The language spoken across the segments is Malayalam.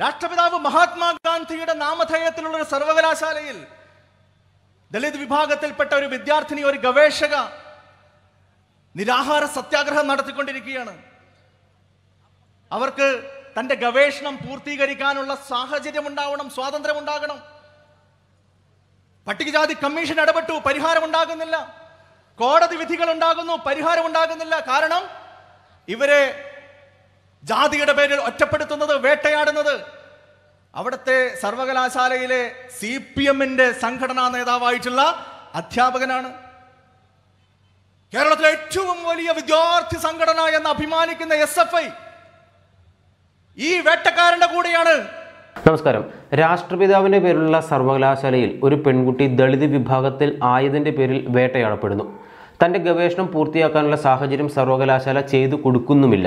രാഷ്ട്രപിതാവ് മഹാത്മാഗാന്ധിയുടെ നാമധേയത്തിലുള്ള ഒരു സർവകലാശാലയിൽ ദളിത് വിഭാഗത്തിൽപ്പെട്ട ഒരു വിദ്യാർത്ഥിനി ഒരു ഗവേഷക നിരാഹാര സത്യാഗ്രഹം നടത്തിക്കൊണ്ടിരിക്കുകയാണ് അവർക്ക് തന്റെ ഗവേഷണം പൂർത്തീകരിക്കാനുള്ള സാഹചര്യം ഉണ്ടാവണം സ്വാതന്ത്ര്യം ഉണ്ടാകണം പട്ടികജാതി കമ്മീഷൻ ഇടപെട്ടു പരിഹാരം ഉണ്ടാകുന്നില്ല കോടതി വിധികൾ ഉണ്ടാകുന്നു പരിഹാരം ഉണ്ടാകുന്നില്ല കാരണം ഇവരെ ജാതിയുടെ പേരിൽ ഒറ്റപ്പെടുത്തുന്നത് വേട്ടയാടുന്നത് അവിടുത്തെ സർവകലാശാലയിലെ സി പി എമ്മിന്റെ സംഘടനാ നേതാവായിട്ടുള്ള അധ്യാപകനാണ് കേരളത്തിലെ ഏറ്റവും വലിയ വിദ്യാർത്ഥി സംഘടന എന്ന് അഭിമാനിക്കുന്ന എസ് എഫ് ഐ ഈ വേട്ടക്കാരന്റെ കൂടെയാണ് നമസ്കാരം രാഷ്ട്രപിതാവിന്റെ പേരിലുള്ള സർവകലാശാലയിൽ ഒരു പെൺകുട്ടി ദളിത് വിഭാഗത്തിൽ ആയതിന്റെ പേരിൽ വേട്ടയാടപ്പെടുന്നു തൻ്റെ ഗവേഷണം പൂർത്തിയാക്കാനുള്ള സാഹചര്യം സർവകലാശാല ചെയ്തു കൊടുക്കുന്നുമില്ല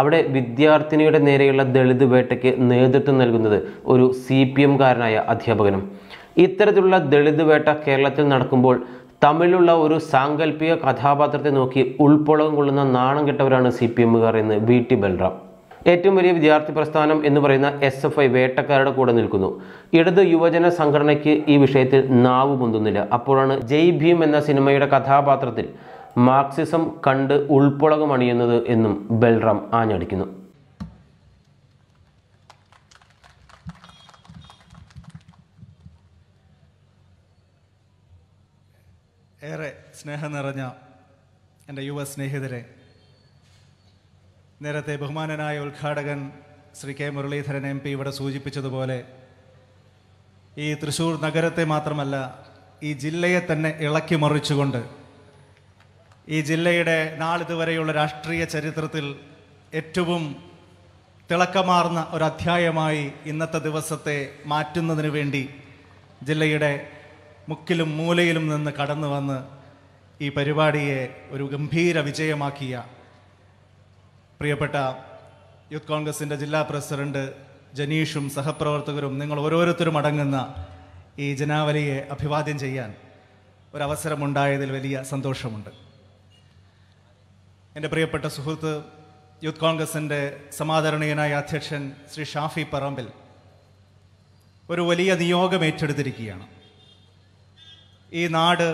അവിടെ വിദ്യാർത്ഥിനിയുടെ നേരെയുള്ള ദളിത് വേട്ടയ്ക്ക് നേതൃത്വം നൽകുന്നത് ഒരു സി പി എംകാരനായ അധ്യാപകനും ഇത്തരത്തിലുള്ള ദളിത് വേട്ട കേരളത്തിൽ നടക്കുമ്പോൾ തമിഴിലുള്ള ഒരു സാങ്കല്പിക കഥാപാത്രത്തെ നോക്കി ഉൾപ്പൊളം കൊള്ളുന്ന നാണം കെട്ടവരാണ് സി പി എമ്മുകാർ എന്ന് വി ടി ബൽറാം ഏറ്റവും വലിയ വിദ്യാർത്ഥി പ്രസ്ഥാനം എന്ന് പറയുന്ന എസ് എഫ് ഐ വേട്ടക്കാരുടെ കൂടെ നിൽക്കുന്നു ഇടത് യുവജന സംഘടനയ്ക്ക് ഈ വിഷയത്തിൽ നാവ് പൊന്തുന്നില്ല അപ്പോഴാണ് ജയ് ഭീം എന്ന സിനിമയുടെ കഥാപാത്രത്തിൽ മാർക്സിസം കണ്ട് അണിയുന്നത് എന്നും ബൽറാം ആഞ്ഞടിക്കുന്നു ഏറെ സ്നേഹം നിറഞ്ഞ എൻ്റെ യുവ സ്നേഹിതരെ നേരത്തെ ബഹുമാനനായ ഉദ്ഘാടകൻ Shri K Muraleedharan M P ഇവിടെ സൂചിപ്പിച്ചതുപോലെ ഈ തൃശ്ശൂർ നഗരത്തെ മാത്രമല്ല ഈ ജില്ലയെ തന്നെ ഇളക്കി മറിച്ചുകൊണ്ട് ഈ ജില്ലയുടെ നാളിതുവരെയുള്ള രാഷ്ട്രീയ ചരിത്രത്തിൽ ഏറ്റവും തിളക്കമാർന്ന ഒരു അധ്യായമായി ഇന്നത്തെ ദിവസത്തെ മാറ്റുന്നതിന് വേണ്ടി ജില്ലയുടെ മുക്കിലും മൂലയിലും നിന്ന് കടന്നു വന്ന് ഈ പരിപാടിയെ ഒരു ഗംഭീര വിജയമാക്കിയ പ്രിയപ്പെട്ട യൂത്ത് കോൺഗ്രസിൻ്റെ ജില്ലാ പ്രസിഡന്റ് ജനീഷും സഹപ്രവർത്തകരും നിങ്ങൾ ഓരോരുത്തരും അടങ്ങുന്ന ഈ ജനാവലിയെ അഭിവാദ്യം ചെയ്യാൻ ഒരവസരമുണ്ടായതിൽ വലിയ സന്തോഷമുണ്ട് എൻ്റെ പ്രിയപ്പെട്ട സുഹൃത്ത് യൂത്ത് കോൺഗ്രസിൻ്റെ സമാദരണീയനായ അധ്യക്ഷൻ ശ്രീ ഷാഫി പറമ്പിൽ ഒരു വലിയ നിയോഗം ഏറ്റെടുത്തിരിക്കുകയാണ് ഈ നാട്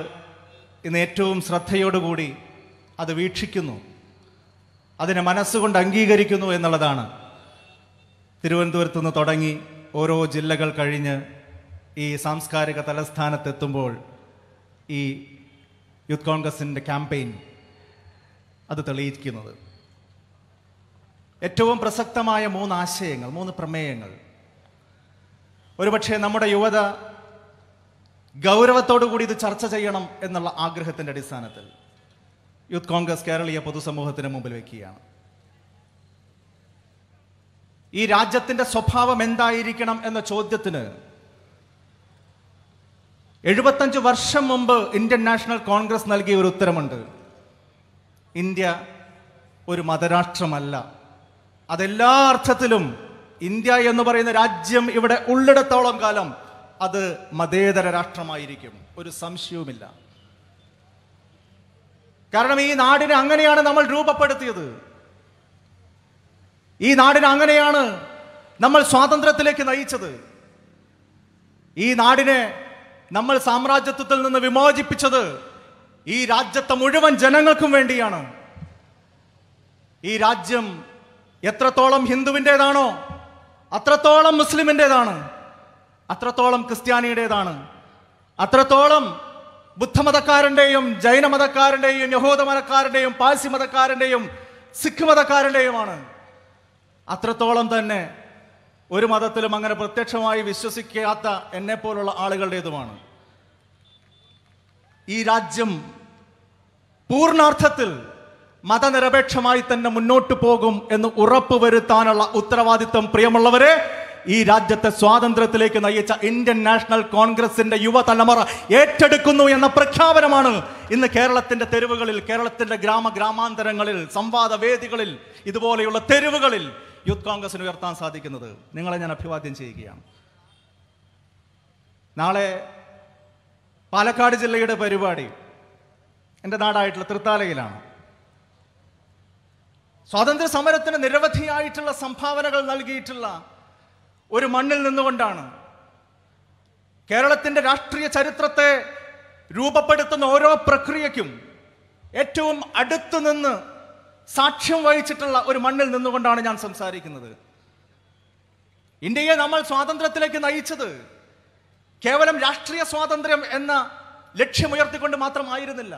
ഇന്ന് ഏറ്റവും ശ്രദ്ധയോടുകൂടി അത് വീക്ഷിക്കുന്നു അതിനെ മനസ്സുകൊണ്ട് അംഗീകരിക്കുന്നു എന്നുള്ളതാണ് തിരുവനന്തപുരത്ത് നിന്ന് തുടങ്ങി ഓരോ ജില്ലകൾ കഴിഞ്ഞ് ഈ സാംസ്കാരിക തലസ്ഥാനത്തെത്തുമ്പോൾ ഈ യൂത്ത് കോൺഗ്രസിൻ്റെ ക്യാമ്പയിൻ അത് തെളിയിക്കുന്നത് ഏറ്റവും പ്രസക്തമായ മൂന്ന് ആശയങ്ങൾ മൂന്ന് പ്രമേയങ്ങൾ ഒരുപക്ഷെ നമ്മുടെ യുവത ഗൗരവത്തോടു കൂടി ഇത് ചർച്ച ചെയ്യണം എന്നുള്ള ആഗ്രഹത്തിൻ്റെ അടിസ്ഥാനത്തിൽ യൂത്ത് കോൺഗ്രസ് കേരളീയ പൊതുസമൂഹത്തിന് മുമ്പിൽ വയ്ക്കുകയാണ് ഈ രാജ്യത്തിൻ്റെ സ്വഭാവം എന്തായിരിക്കണം എന്ന ചോദ്യത്തിന് എഴുപത്തഞ്ച് വർഷം മുമ്പ് ഇന്ത്യൻ നാഷണൽ കോൺഗ്രസ് നൽകിയ ഒരു ഉത്തരമുണ്ട് ഇന്ത്യ ഒരു മതരാഷ്ട്രമല്ല അതെല്ലാ അർത്ഥത്തിലും ഇന്ത്യ എന്ന് പറയുന്ന രാജ്യം ഇവിടെ ഉള്ളിടത്തോളം കാലം അത് മതേതര രാഷ്ട്രമായിരിക്കും ഒരു സംശയവുമില്ല കാരണം ഈ നാടിനെ അങ്ങനെയാണ് നമ്മൾ രൂപപ്പെടുത്തിയത് ഈ നാടിനെ അങ്ങനെയാണ് നമ്മൾ സ്വാതന്ത്ര്യത്തിലേക്ക് നയിച്ചത് ഈ നാടിനെ നമ്മൾ സാമ്രാജ്യത്വത്തിൽ നിന്ന് വിമോചിപ്പിച്ചത് ഈ രാജ്യത്തെ മുഴുവൻ ജനങ്ങൾക്കും വേണ്ടിയാണ് ഈ രാജ്യം എത്രത്തോളം ഹിന്ദുവിൻ്റെതാണോ അത്രത്തോളം മുസ്ലിമിൻ്റെതാണ് അത്രത്തോളം ക്രിസ്ത്യാനിയുടേതാണ് അത്രത്തോളം ബുദ്ധമതക്കാരൻ്റെയും ജൈനമതക്കാരൻ്റെയും യഹോദമതക്കാരൻ്റെയും പാഴ്സി മതക്കാരൻ്റെയും സിഖ് മതക്കാരൻ്റെയുമാണ് അത്രത്തോളം തന്നെ ഒരു മതത്തിലും അങ്ങനെ പ്രത്യക്ഷമായി വിശ്വസിക്കാത്ത എന്നെപ്പോലുള്ള ആളുകളുടേതുമാണ് ഈ രാജ്യം പൂർണാർത്ഥത്തിൽ മതനിരപേക്ഷമായി തന്നെ മുന്നോട്ട് പോകും എന്ന് ഉറപ്പ് വരുത്താനുള്ള ഉത്തരവാദിത്തം പ്രിയമുള്ളവരെ ഈ രാജ്യത്തെ സ്വാതന്ത്ര്യത്തിലേക്ക് നയിച്ച ഇന്ത്യൻ നാഷണൽ കോൺഗ്രസിന്റെ യുവതലമുറ ഏറ്റെടുക്കുന്നു എന്ന പ്രഖ്യാപനമാണ് ഇന്ന് കേരളത്തിന്റെ തെരുവുകളിൽ കേരളത്തിന്റെ ഗ്രാമ ഗ്രാമാന്തരങ്ങളിൽ സംവാദ വേദികളിൽ ഇതുപോലെയുള്ള തെരുവുകളിൽ യൂത്ത് കോൺഗ്രസിന് ഉയർത്താൻ സാധിക്കുന്നത് നിങ്ങളെ ഞാൻ അഭിവാദ്യം ചെയ്യുകയാണ് നാളെ പാലക്കാട് ജില്ലയുടെ പരിപാടി എൻ്റെ നാടായിട്ടുള്ള തൃത്താലയിലാണ് സ്വാതന്ത്ര്യ സമരത്തിന് നിരവധിയായിട്ടുള്ള സംഭാവനകൾ നൽകിയിട്ടുള്ള ഒരു മണ്ണിൽ നിന്നുകൊണ്ടാണ് കേരളത്തിൻ്റെ രാഷ്ട്രീയ ചരിത്രത്തെ രൂപപ്പെടുത്തുന്ന ഓരോ പ്രക്രിയയ്ക്കും ഏറ്റവും അടുത്തു നിന്ന് സാക്ഷ്യം വഹിച്ചിട്ടുള്ള ഒരു മണ്ണിൽ നിന്നുകൊണ്ടാണ് ഞാൻ സംസാരിക്കുന്നത് ഇന്ത്യയെ നമ്മൾ സ്വാതന്ത്ര്യത്തിലേക്ക് നയിച്ചത് കേവലം രാഷ്ട്രീയ സ്വാതന്ത്ര്യം എന്ന ലക്ഷ്യമുയർത്തിക്കൊണ്ട് മാത്രമായിരുന്നില്ല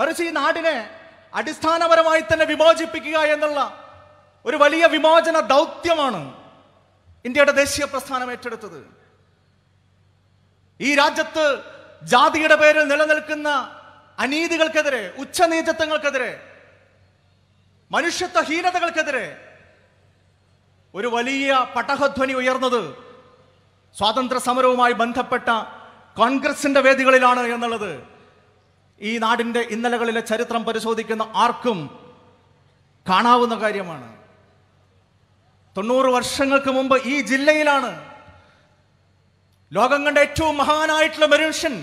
മറിച്ച് ഈ നാടിനെ അടിസ്ഥാനപരമായി തന്നെ വിമോചിപ്പിക്കുക എന്നുള്ള ഒരു വലിയ വിമോചന ദൗത്യമാണ് ഇന്ത്യയുടെ ദേശീയ പ്രസ്ഥാനം ഏറ്റെടുത്തത് ഈ രാജ്യത്ത് ജാതിയുടെ പേരിൽ നിലനിൽക്കുന്ന അനീതികൾക്കെതിരെ ഉച്ചനീചത്വങ്ങൾക്കെതിരെ മനുഷ്യത്വഹീനതകൾക്കെതിരെ ഒരു വലിയ പട്ടഹധ്വനി ഉയർന്നത് സ്വാതന്ത്ര്യ സമരവുമായി ബന്ധപ്പെട്ട കോൺഗ്രസിന്റെ വേദികളിലാണ് എന്നുള്ളത് ഈ നാടിന്റെ ഇന്നലകളിലെ ചരിത്രം പരിശോധിക്കുന്ന ആർക്കും കാണാവുന്ന കാര്യമാണ് തൊണ്ണൂറ് വർഷങ്ങൾക്ക് മുമ്പ് ഈ ജില്ലയിലാണ് ലോകം കണ്ട ഏറ്റവും മഹാനായിട്ടുള്ള മനുഷ്യൻ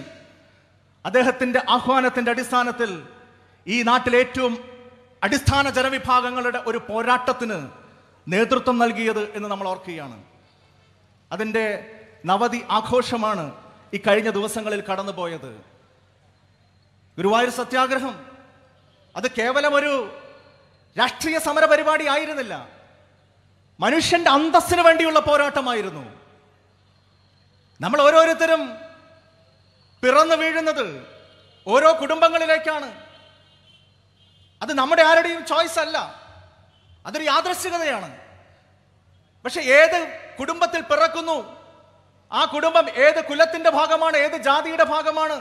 അദ്ദേഹത്തിൻ്റെ ആഹ്വാനത്തിൻ്റെ അടിസ്ഥാനത്തിൽ ഈ നാട്ടിലെ ഏറ്റവും അടിസ്ഥാന ജനവിഭാഗങ്ങളുടെ ഒരു പോരാട്ടത്തിന് നേതൃത്വം നൽകിയത് എന്ന് നമ്മൾ ഓർക്കുകയാണ് അതിൻ്റെ നവതി ആഘോഷമാണ് ഈ കഴിഞ്ഞ ദിവസങ്ങളിൽ കടന്നുപോയത് ഗുരുവായൂർ സത്യാഗ്രഹം അത് കേവലം ഒരു രാഷ്ട്രീയ സമര പരിപാടി ആയിരുന്നില്ല മനുഷ്യന്റെ അന്തസ്സിന് വേണ്ടിയുള്ള പോരാട്ടമായിരുന്നു നമ്മൾ ഓരോരുത്തരും പിറന്നു വീഴുന്നത് ഓരോ കുടുംബങ്ങളിലേക്കാണ് അത് നമ്മുടെ ആരുടെയും ചോയ്സ് അല്ല അതൊരു യാദൃശ്ചികതയാണ് പക്ഷെ ഏത് കുടുംബത്തിൽ പിറക്കുന്നു ആ കുടുംബം ഏത് കുലത്തിൻ്റെ ഭാഗമാണ് ഏത് ജാതിയുടെ ഭാഗമാണ്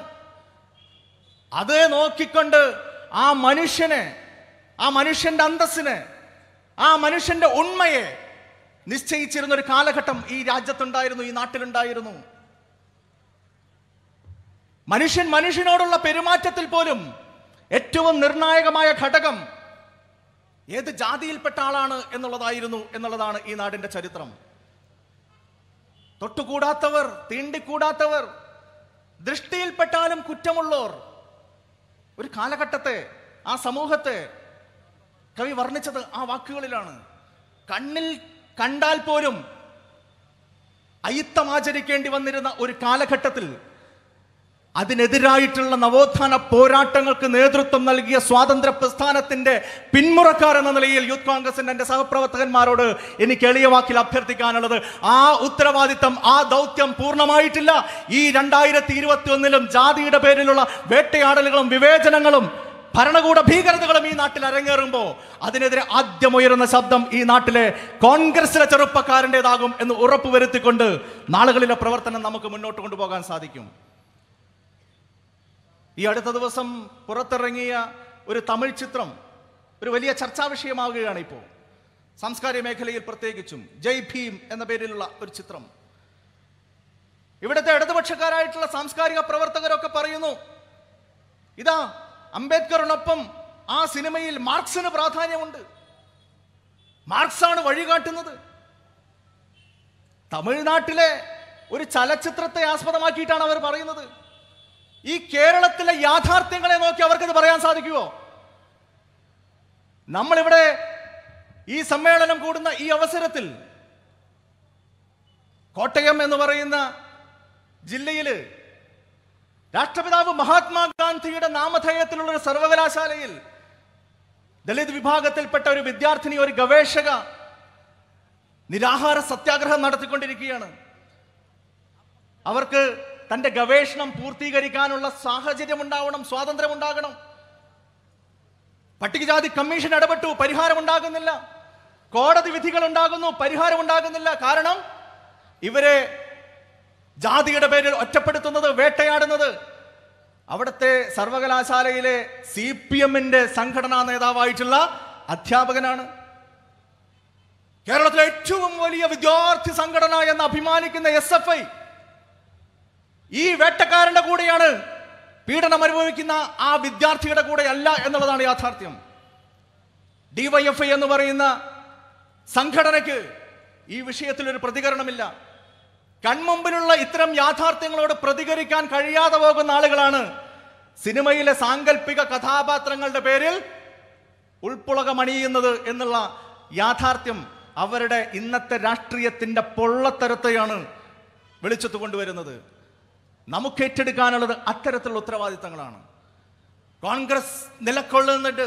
അത് നോക്കിക്കൊണ്ട് ആ മനുഷ്യനെ ആ മനുഷ്യൻ്റെ അന്തസ്സിനെ ആ മനുഷ്യൻ്റെ ഉണ്മയെ നിശ്ചയിച്ചിരുന്ന ഒരു കാലഘട്ടം ഈ രാജ്യത്തുണ്ടായിരുന്നു ഈ നാട്ടിലുണ്ടായിരുന്നു മനുഷ്യൻ മനുഷ്യനോടുള്ള പെരുമാറ്റത്തിൽ പോലും ഏറ്റവും നിർണായകമായ ഘടകം ഏത് ജാതിയിൽപ്പെട്ട ആളാണ് എന്നുള്ളതായിരുന്നു എന്നുള്ളതാണ് ഈ നാടിന്റെ ചരിത്രം തൊട്ടുകൂടാത്തവർ തീണ്ടിക്കൂടാത്തവർ ദൃഷ്ടിയിൽപ്പെട്ടാലും കുറ്റമുള്ളവർ ഒരു കാലഘട്ടത്തെ ആ സമൂഹത്തെ കവി വർണ്ണിച്ചത് ആ വാക്കുകളിലാണ് കണ്ണിൽ കണ്ടാൽ പോലും അയിത്തം ആചരിക്കേണ്ടി വന്നിരുന്ന ഒരു കാലഘട്ടത്തിൽ അതിനെതിരായിട്ടുള്ള നവോത്ഥാന പോരാട്ടങ്ങൾക്ക് നേതൃത്വം നൽകിയ സ്വാതന്ത്ര്യ പ്രസ്ഥാനത്തിന്റെ പിന്മുറക്കാർ എന്ന നിലയിൽ യൂത്ത് കോൺഗ്രസിന്റെ എന്റെ സഹപ്രവർത്തകന്മാരോട് എനിക്ക് എളിയ വാക്കിൽ അഭ്യർത്ഥിക്കാനുള്ളത് ആ ഉത്തരവാദിത്തം ആ ദൗത്യം പൂർണ്ണമായിട്ടില്ല ഈ രണ്ടായിരത്തി ഇരുപത്തി ഒന്നിലും ജാതിയുടെ പേരിലുള്ള വേട്ടയാടലുകളും വിവേചനങ്ങളും ഭരണകൂട ഭീകരതകളും ഈ നാട്ടിൽ അരങ്ങേറുമ്പോൾ അതിനെതിരെ ആദ്യം ഉയരുന്ന ശബ്ദം ഈ നാട്ടിലെ കോൺഗ്രസിലെ ചെറുപ്പക്കാരൻ്റെതാകും എന്ന് ഉറപ്പുവരുത്തിക്കൊണ്ട് നാളുകളിലെ പ്രവർത്തനം നമുക്ക് മുന്നോട്ട് കൊണ്ടുപോകാൻ സാധിക്കും ഈ അടുത്ത ദിവസം പുറത്തിറങ്ങിയ ഒരു തമിഴ് ചിത്രം ഒരു വലിയ ചർച്ചാ വിഷയമാവുകയാണ് ഇപ്പോൾ സാംസ്കാരിക മേഖലയിൽ പ്രത്യേകിച്ചും ജയ് ഭീം എന്ന പേരിലുള്ള ഒരു ചിത്രം ഇവിടുത്തെ ഇടതുപക്ഷക്കാരായിട്ടുള്ള സാംസ്കാരിക പ്രവർത്തകരൊക്കെ പറയുന്നു ഇതാ അംബേദ്കറിനൊപ്പം ആ സിനിമയിൽ മാർക്സിന് പ്രാധാന്യമുണ്ട് മാർക്സാണ് വഴികാട്ടുന്നത് തമിഴ്നാട്ടിലെ ഒരു ചലച്ചിത്രത്തെ ആസ്പദമാക്കിയിട്ടാണ് അവർ പറയുന്നത് ഈ കേരളത്തിലെ യാഥാർത്ഥ്യങ്ങളെ നോക്കി അവർക്കത് പറയാൻ സാധിക്കുമോ നമ്മളിവിടെ ഈ സമ്മേളനം കൂടുന്ന ഈ അവസരത്തിൽ കോട്ടയം എന്ന് പറയുന്ന ജില്ലയില് രാഷ്ട്രപിതാവ് മഹാത്മാഗാന്ധിയുടെ നാമധേയത്തിലുള്ള ഒരു സർവകലാശാലയിൽ ദളിത് വിഭാഗത്തിൽപ്പെട്ട ഒരു വിദ്യാർത്ഥിനി ഒരു ഗവേഷക നിരാഹാര സത്യാഗ്രഹം നടത്തിക്കൊണ്ടിരിക്കുകയാണ് അവർക്ക് തൻ്റെ ഗവേഷണം പൂർത്തീകരിക്കാനുള്ള സാഹചര്യം ഉണ്ടാവണം സ്വാതന്ത്ര്യം ഉണ്ടാകണം പട്ടികജാതി കമ്മീഷൻ ഇടപെട്ടു പരിഹാരം ഉണ്ടാകുന്നില്ല കോടതി വിധികൾ ഉണ്ടാകുന്നു പരിഹാരം ഉണ്ടാകുന്നില്ല കാരണം ഇവരെ ജാതിയുടെ പേരിൽ ഒറ്റപ്പെടുത്തുന്നത് വേട്ടയാടുന്നത് അവിടുത്തെ സർവകലാശാലയിലെ സി പി എമ്മിന്റെ സംഘടനാ നേതാവായിട്ടുള്ള അധ്യാപകനാണ് കേരളത്തിലെ ഏറ്റവും വലിയ വിദ്യാർത്ഥി സംഘടന എന്ന് അഭിമാനിക്കുന്ന എസ് എഫ് ഐ ഈ വേട്ടക്കാരന്റെ കൂടെയാണ് പീഡനം അനുഭവിക്കുന്ന ആ വിദ്യാർത്ഥിയുടെ കൂടെ അല്ല എന്നുള്ളതാണ് യാഥാർത്ഥ്യം ഡിവൈഎഫ്ഐ എന്ന് പറയുന്ന സംഘടനയ്ക്ക് ഈ വിഷയത്തിൽ ഒരു പ്രതികരണമില്ല കൺമുമ്പിലുള്ള ഇത്തരം യാഥാർത്ഥ്യങ്ങളോട് പ്രതികരിക്കാൻ കഴിയാതെ പോകുന്ന ആളുകളാണ് സിനിമയിലെ സാങ്കല്പിക കഥാപാത്രങ്ങളുടെ പേരിൽ ഉൾപ്പുളകമണിയുന്നത് എന്നുള്ള യാഥാർത്ഥ്യം അവരുടെ ഇന്നത്തെ രാഷ്ട്രീയത്തിൻ്റെ പൊള്ളത്തരത്തെയാണ് വെളിച്ചത്ത് കൊണ്ടുവരുന്നത് നമുക്ക് ഏറ്റെടുക്കാനുള്ളത് അത്തരത്തിലുള്ള ഉത്തരവാദിത്തങ്ങളാണ് കോൺഗ്രസ് നിലക്കൊള്ളുന്നിട്ട്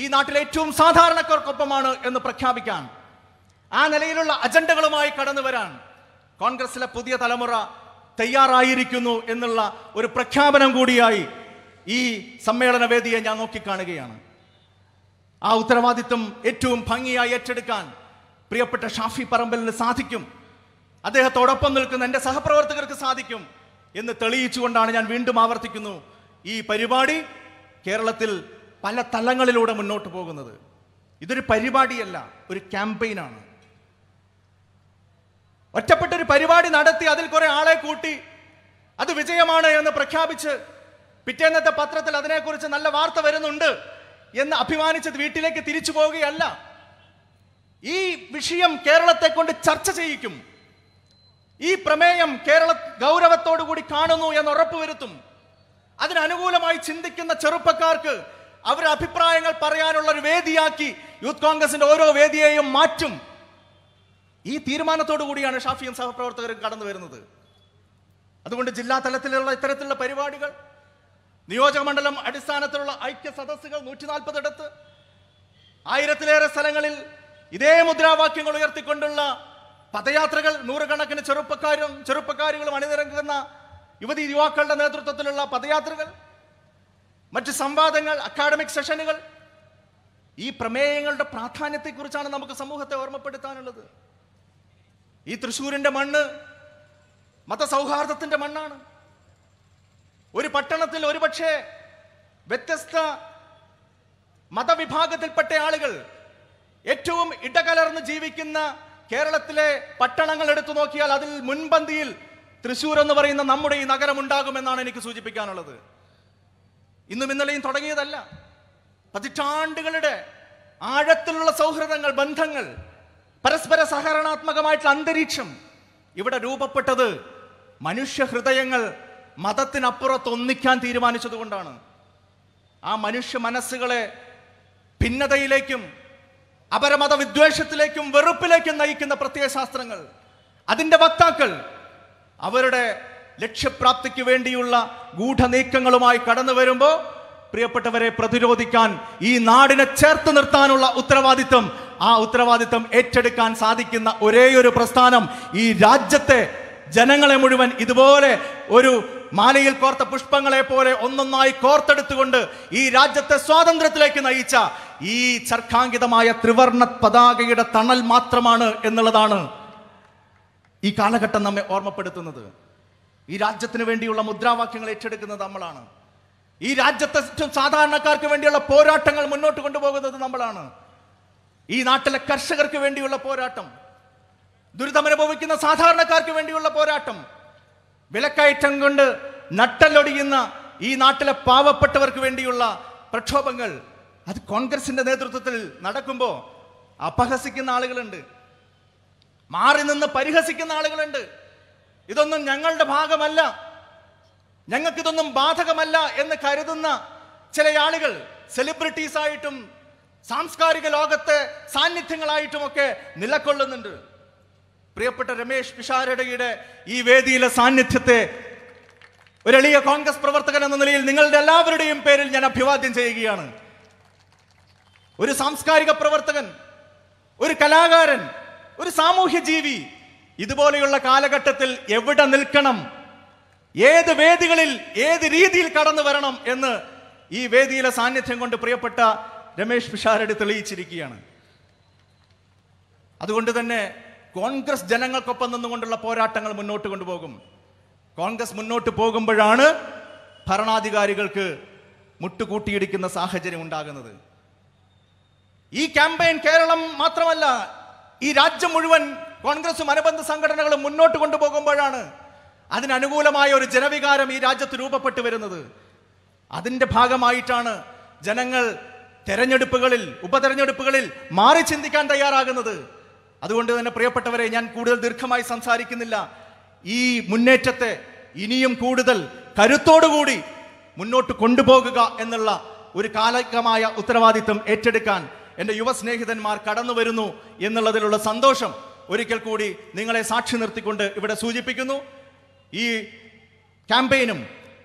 ഈ നാട്ടിലെ ഏറ്റവും സാധാരണക്കാർക്കൊപ്പമാണ് എന്ന് പ്രഖ്യാപിക്കാൻ ആ നിലയിലുള്ള അജണ്ടകളുമായി കടന്നു വരാൻ കോൺഗ്രസിലെ പുതിയ തലമുറ തയ്യാറായിരിക്കുന്നു എന്നുള്ള ഒരു പ്രഖ്യാപനം കൂടിയായി ഈ സമ്മേളന വേദിയെ ഞാൻ നോക്കിക്കാണുകയാണ് ആ ഉത്തരവാദിത്വം ഏറ്റവും ഭംഗിയായി ഏറ്റെടുക്കാൻ പ്രിയപ്പെട്ട ഷാഫി പറമ്പലിന് സാധിക്കും അദ്ദേഹത്തോടൊപ്പം നിൽക്കുന്ന എൻ്റെ സഹപ്രവർത്തകർക്ക് സാധിക്കും എന്ന് തെളിയിച്ചുകൊണ്ടാണ് ഞാൻ വീണ്ടും ആവർത്തിക്കുന്നു ഈ പരിപാടി കേരളത്തിൽ പല തലങ്ങളിലൂടെ മുന്നോട്ട് പോകുന്നത് ഇതൊരു പരിപാടിയല്ല ഒരു ക്യാമ്പയിനാണ് ഒറ്റപ്പെട്ടൊരു പരിപാടി നടത്തി അതിൽ കുറെ ആളെ കൂട്ടി അത് വിജയമാണ് എന്ന് പ്രഖ്യാപിച്ച് പിറ്റേന്നത്തെ പത്രത്തിൽ അതിനെക്കുറിച്ച് നല്ല വാർത്ത വരുന്നുണ്ട് എന്ന് അഭിമാനിച്ച് വീട്ടിലേക്ക് തിരിച്ചു പോവുകയല്ല ഈ വിഷയം കേരളത്തെ കൊണ്ട് ചർച്ച ചെയ്യിക്കും ഈ പ്രമേയം കേരള ഗൗരവത്തോടുകൂടി കൂടി കാണുന്നു എന്ന് വരുത്തും അതിനനുകൂലമായി ചിന്തിക്കുന്ന ചെറുപ്പക്കാർക്ക് അവരുടെ അഭിപ്രായങ്ങൾ പറയാനുള്ള ഒരു വേദിയാക്കി യൂത്ത് കോൺഗ്രസിന്റെ ഓരോ വേദിയെയും മാറ്റും ഈ തീരുമാനത്തോടു കൂടിയാണ് ഷാഫിയും സഹപ്രവർത്തകരും കടന്നു വരുന്നത് അതുകൊണ്ട് ജില്ലാ തലത്തിലുള്ള ഇത്തരത്തിലുള്ള പരിപാടികൾ നിയോജക മണ്ഡലം അടിസ്ഥാനത്തിലുള്ള ഐക്യ സദസ്സുകൾ നൂറ്റി നാൽപ്പതിടത്ത് ആയിരത്തിലേറെ സ്ഥലങ്ങളിൽ ഇതേ മുദ്രാവാക്യങ്ങൾ ഉയർത്തിക്കൊണ്ടുള്ള പദയാത്രകൾ നൂറുകണക്കിന് ചെറുപ്പക്കാരും ചെറുപ്പക്കാരികളും അണിനിരങ്ങുന്ന യുവതി യുവാക്കളുടെ നേതൃത്വത്തിലുള്ള പദയാത്രകൾ മറ്റ് സംവാദങ്ങൾ അക്കാഡമിക് സെഷനുകൾ ഈ പ്രമേയങ്ങളുടെ പ്രാധാന്യത്തെക്കുറിച്ചാണ് നമുക്ക് സമൂഹത്തെ ഓർമ്മപ്പെടുത്താനുള്ളത് ഈ തൃശ്ശൂരിൻ്റെ മണ്ണ് മതസൗഹാർദ്ദത്തിൻ്റെ മണ്ണാണ് ഒരു പട്ടണത്തിൽ ഒരുപക്ഷെ വ്യത്യസ്ത മതവിഭാഗത്തിൽപ്പെട്ട ആളുകൾ ഏറ്റവും ഇടകലർന്ന് ജീവിക്കുന്ന കേരളത്തിലെ പട്ടണങ്ങൾ എടുത്തു നോക്കിയാൽ അതിൽ മുൻപന്തിയിൽ തൃശ്ശൂർ എന്ന് പറയുന്ന നമ്മുടെ ഈ നഗരം ഉണ്ടാകുമെന്നാണ് എനിക്ക് സൂചിപ്പിക്കാനുള്ളത് ഇന്നും ഇന്നലെയും തുടങ്ങിയതല്ല പതിറ്റാണ്ടുകളുടെ ആഴത്തിലുള്ള സൗഹൃദങ്ങൾ ബന്ധങ്ങൾ പരസ്പര സഹകരണാത്മകമായിട്ടുള്ള അന്തരീക്ഷം ഇവിടെ രൂപപ്പെട്ടത് മനുഷ്യ ഹൃദയങ്ങൾ മതത്തിനപ്പുറത്ത് ഒന്നിക്കാൻ തീരുമാനിച്ചതുകൊണ്ടാണ് ആ മനുഷ്യ മനസ്സുകളെ ഭിന്നതയിലേക്കും അപരമത വിദ്വേഷത്തിലേക്കും വെറുപ്പിലേക്കും നയിക്കുന്ന പ്രത്യയശാസ്ത്രങ്ങൾ അതിൻ്റെ വക്താക്കൾ അവരുടെ ലക്ഷ്യപ്രാപ്തിക്ക് വേണ്ടിയുള്ള ഗൂഢനീക്കങ്ങളുമായി കടന്നു വരുമ്പോൾ പ്രിയപ്പെട്ടവരെ പ്രതിരോധിക്കാൻ ഈ നാടിനെ ചേർത്ത് നിർത്താനുള്ള ഉത്തരവാദിത്വം ആ ഉത്തരവാദിത്വം ഏറ്റെടുക്കാൻ സാധിക്കുന്ന ഒരേ ഒരു പ്രസ്ഥാനം ഈ രാജ്യത്തെ ജനങ്ങളെ മുഴുവൻ ഇതുപോലെ ഒരു മാലയിൽ കോർത്ത പുഷ്പങ്ങളെ പോലെ ഒന്നൊന്നായി കോർത്തെടുത്തുകൊണ്ട് ഈ രാജ്യത്തെ സ്വാതന്ത്ര്യത്തിലേക്ക് നയിച്ച ഈ ചർക്കാങ്കിതമായ ത്രിവർണ പതാകയുടെ തണൽ മാത്രമാണ് എന്നുള്ളതാണ് ഈ കാലഘട്ടം നമ്മെ ഓർമ്മപ്പെടുത്തുന്നത് ഈ രാജ്യത്തിന് വേണ്ടിയുള്ള മുദ്രാവാക്യങ്ങൾ ഏറ്റെടുക്കുന്നത് നമ്മളാണ് ഈ രാജ്യത്തെ സാധാരണക്കാർക്ക് വേണ്ടിയുള്ള പോരാട്ടങ്ങൾ മുന്നോട്ട് കൊണ്ടുപോകുന്നത് നമ്മളാണ് ഈ നാട്ടിലെ കർഷകർക്ക് വേണ്ടിയുള്ള പോരാട്ടം ദുരിതമനുഭവിക്കുന്ന സാധാരണക്കാർക്ക് വേണ്ടിയുള്ള പോരാട്ടം വിലക്കയറ്റം കൊണ്ട് നട്ടലൊടിയുന്ന ഈ നാട്ടിലെ പാവപ്പെട്ടവർക്ക് വേണ്ടിയുള്ള പ്രക്ഷോഭങ്ങൾ അത് കോൺഗ്രസിന്റെ നേതൃത്വത്തിൽ നടക്കുമ്പോൾ അപഹസിക്കുന്ന ആളുകളുണ്ട് മാറി നിന്ന് പരിഹസിക്കുന്ന ആളുകളുണ്ട് ഇതൊന്നും ഞങ്ങളുടെ ഭാഗമല്ല ഞങ്ങൾക്കിതൊന്നും ബാധകമല്ല എന്ന് കരുതുന്ന ചില ആളുകൾ സെലിബ്രിറ്റീസ് ആയിട്ടും സാംസ്കാരിക ലോകത്തെ സാന്നിധ്യങ്ങളായിട്ടുമൊക്കെ നിലകൊള്ളുന്നുണ്ട് പ്രിയപ്പെട്ട രമേശ് പിഷാരടയുടെ ഈ വേദിയിലെ സാന്നിധ്യത്തെ ഒരു എളിയ കോൺഗ്രസ് പ്രവർത്തകൻ എന്ന നിലയിൽ നിങ്ങളുടെ എല്ലാവരുടെയും പേരിൽ ഞാൻ അഭിവാദ്യം ചെയ്യുകയാണ് ഒരു സാംസ്കാരിക പ്രവർത്തകൻ ഒരു കലാകാരൻ ഒരു സാമൂഹ്യ ജീവി ഇതുപോലെയുള്ള കാലഘട്ടത്തിൽ എവിടെ നിൽക്കണം ഏത് വേദികളിൽ ഏത് രീതിയിൽ കടന്നു വരണം എന്ന് ഈ വേദിയിലെ സാന്നിധ്യം കൊണ്ട് പ്രിയപ്പെട്ട രമേഷ് പിഷാരടി തെളിയിച്ചിരിക്കുകയാണ് അതുകൊണ്ട് തന്നെ കോൺഗ്രസ് ജനങ്ങൾക്കൊപ്പം നിന്നുകൊണ്ടുള്ള പോരാട്ടങ്ങൾ മുന്നോട്ട് കൊണ്ടുപോകും കോൺഗ്രസ് മുന്നോട്ട് പോകുമ്പോഴാണ് ഭരണാധികാരികൾക്ക് മുട്ടുകൂട്ടിയിടിക്കുന്ന സാഹചര്യം ഉണ്ടാകുന്നത് ഈ ക്യാമ്പയിൻ കേരളം മാത്രമല്ല ഈ രാജ്യം മുഴുവൻ കോൺഗ്രസും അനുബന്ധ സംഘടനകളും മുന്നോട്ട് കൊണ്ടുപോകുമ്പോഴാണ് അതിനനുകൂലമായ ഒരു ജനവികാരം ഈ രാജ്യത്ത് രൂപപ്പെട്ടു വരുന്നത് അതിൻ്റെ ഭാഗമായിട്ടാണ് ജനങ്ങൾ തെരഞ്ഞെടുപ്പുകളിൽ ഉപതെരഞ്ഞെടുപ്പുകളിൽ മാറി ചിന്തിക്കാൻ തയ്യാറാകുന്നത് അതുകൊണ്ട് തന്നെ പ്രിയപ്പെട്ടവരെ ഞാൻ കൂടുതൽ ദീർഘമായി സംസാരിക്കുന്നില്ല ഈ മുന്നേറ്റത്തെ ഇനിയും കൂടുതൽ കരുത്തോടുകൂടി മുന്നോട്ട് കൊണ്ടുപോകുക എന്നുള്ള ഒരു കാലികമായ ഉത്തരവാദിത്വം ഏറ്റെടുക്കാൻ എൻ്റെ യുവ സ്നേഹിതന്മാർ കടന്നു വരുന്നു എന്നുള്ളതിലുള്ള സന്തോഷം ഒരിക്കൽ കൂടി നിങ്ങളെ സാക്ഷി നിർത്തിക്കൊണ്ട് ഇവിടെ സൂചിപ്പിക്കുന്നു ഈ ക്യാമ്പയിനും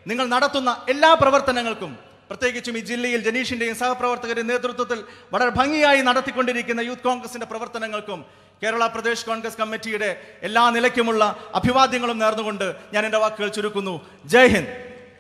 നിങ്ങൾ നടത്തുന്ന എല്ലാ പ്രവർത്തനങ്ങൾക്കും പ്രത്യേകിച്ചും ഈ ജില്ലയിൽ ജനീഷിൻ്റെയും സഹപ്രവർത്തകരുടെയും നേതൃത്വത്തിൽ വളരെ ഭംഗിയായി നടത്തിക്കൊണ്ടിരിക്കുന്ന യൂത്ത് കോൺഗ്രസിൻ്റെ പ്രവർത്തനങ്ങൾക്കും കേരള പ്രദേശ് കോൺഗ്രസ് കമ്മിറ്റിയുടെ എല്ലാ നിലയ്ക്കുമുള്ള അഭിവാദ്യങ്ങളും നേർന്നുകൊണ്ട് ഞാൻ എൻ്റെ വാക്കുകൾ ചുരുക്കുന്നു ജയ് ഹിന്ദ്